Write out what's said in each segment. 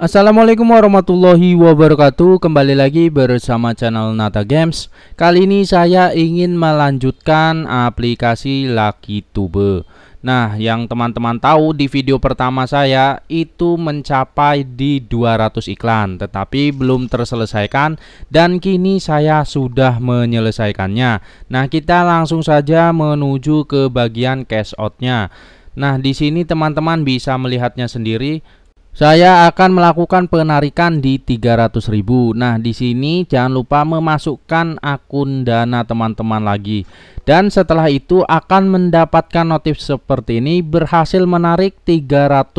Assalamualaikum warahmatullahi wabarakatuh Kembali lagi bersama channel Nata Games Kali ini saya ingin melanjutkan aplikasi Lucky Tube Nah yang teman-teman tahu di video pertama saya itu mencapai di 200 iklan Tetapi belum terselesaikan dan kini saya sudah menyelesaikannya Nah kita langsung saja menuju ke bagian cash outnya Nah di sini teman-teman bisa melihatnya sendiri saya akan melakukan penarikan di 300.000. Nah, di sini jangan lupa memasukkan akun Dana teman-teman lagi. Dan setelah itu akan mendapatkan notif seperti ini berhasil menarik 300.000.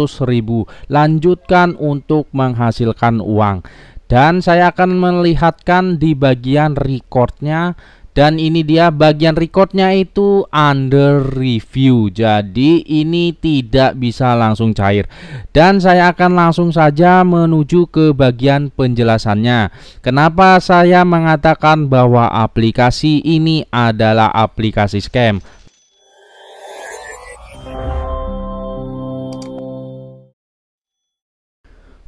Lanjutkan untuk menghasilkan uang. Dan saya akan melihatkan di bagian recordnya dan ini dia bagian recordnya itu under review jadi ini tidak bisa langsung cair dan saya akan langsung saja menuju ke bagian penjelasannya kenapa saya mengatakan bahwa aplikasi ini adalah aplikasi scam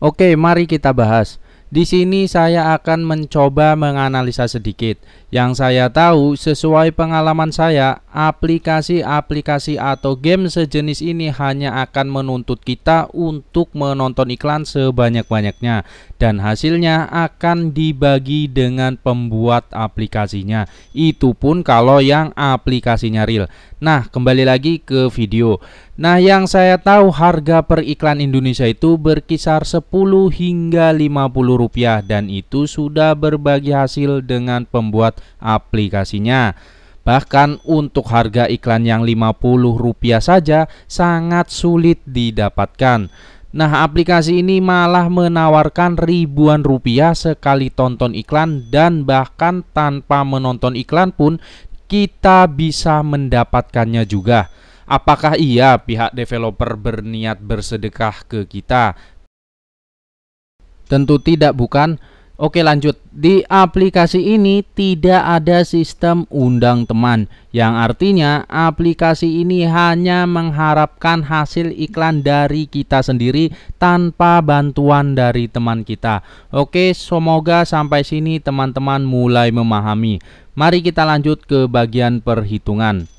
Oke mari kita bahas di sini saya akan mencoba menganalisa sedikit. Yang saya tahu sesuai pengalaman saya, aplikasi-aplikasi atau game sejenis ini hanya akan menuntut kita untuk menonton iklan sebanyak-banyaknya dan hasilnya akan dibagi dengan pembuat aplikasinya. Itu pun kalau yang aplikasinya real. Nah, kembali lagi ke video. Nah, yang saya tahu harga per iklan Indonesia itu berkisar 10 hingga 50 rupiah dan itu sudah berbagi hasil dengan pembuat aplikasinya. Bahkan untuk harga iklan yang 50 rupiah saja sangat sulit didapatkan. Nah, aplikasi ini malah menawarkan ribuan rupiah sekali tonton iklan dan bahkan tanpa menonton iklan pun kita bisa mendapatkannya juga. Apakah iya pihak developer berniat bersedekah ke kita? Tentu tidak, bukan? Oke lanjut, di aplikasi ini tidak ada sistem undang teman Yang artinya aplikasi ini hanya mengharapkan hasil iklan dari kita sendiri tanpa bantuan dari teman kita Oke semoga sampai sini teman-teman mulai memahami Mari kita lanjut ke bagian perhitungan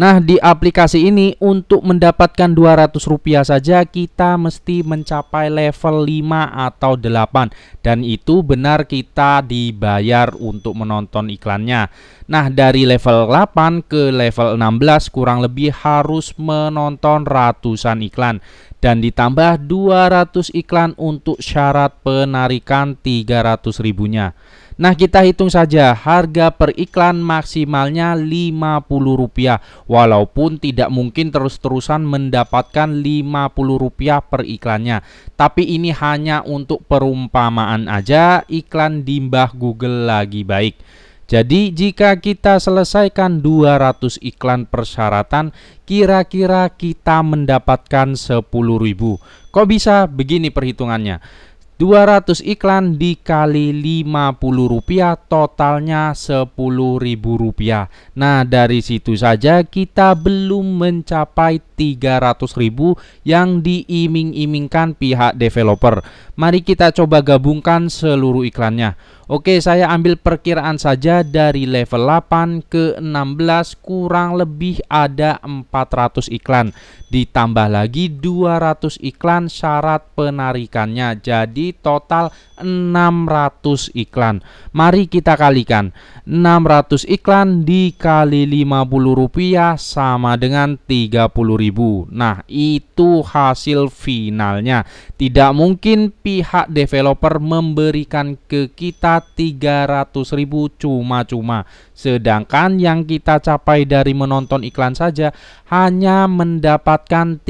Nah, di aplikasi ini untuk mendapatkan 200 rupiah saja kita mesti mencapai level 5 atau 8 dan itu benar kita dibayar untuk menonton iklannya. Nah, dari level 8 ke level 16 kurang lebih harus menonton ratusan iklan dan ditambah 200 iklan untuk syarat penarikan 300 ribunya. Nah, kita hitung saja harga per iklan maksimalnya Rp50 walaupun tidak mungkin terus-terusan mendapatkan Rp50 per iklannya. Tapi ini hanya untuk perumpamaan aja iklan di mbah Google lagi baik. Jadi jika kita selesaikan 200 iklan persyaratan, kira-kira kita mendapatkan 10.000. Kok bisa? Begini perhitungannya. 200 iklan dikali Rp50 totalnya Rp10.000. Nah, dari situ saja kita belum mencapai 300.000 yang diiming-imingkan pihak developer. Mari kita coba gabungkan seluruh iklannya. Oke, saya ambil perkiraan saja dari level 8 ke 16 kurang lebih ada 400 iklan. Ditambah lagi 200 iklan syarat penarikannya. Jadi total 600 iklan Mari kita kalikan 600 iklan dikali 50 rupiah sama dengan 30.000 Nah itu hasil finalnya tidak mungkin pihak developer memberikan ke kita 300 ribu cuma-cuma. Sedangkan yang kita capai dari menonton iklan saja hanya mendapatkan 30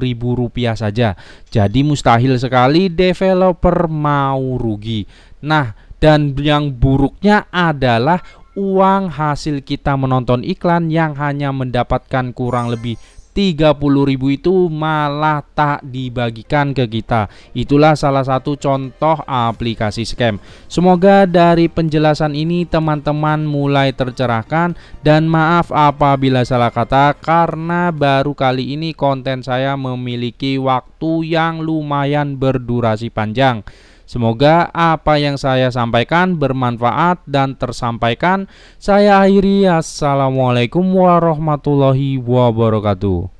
ribu rupiah saja. Jadi mustahil sekali developer mau rugi. Nah, dan yang buruknya adalah uang hasil kita menonton iklan yang hanya mendapatkan kurang lebih 30.000 itu malah tak dibagikan ke kita. Itulah salah satu contoh aplikasi scam. Semoga dari penjelasan ini teman-teman mulai tercerahkan dan maaf apabila salah kata karena baru kali ini konten saya memiliki waktu yang lumayan berdurasi panjang. Semoga apa yang saya sampaikan bermanfaat dan tersampaikan. Saya akhiri. Assalamualaikum warahmatullahi wabarakatuh.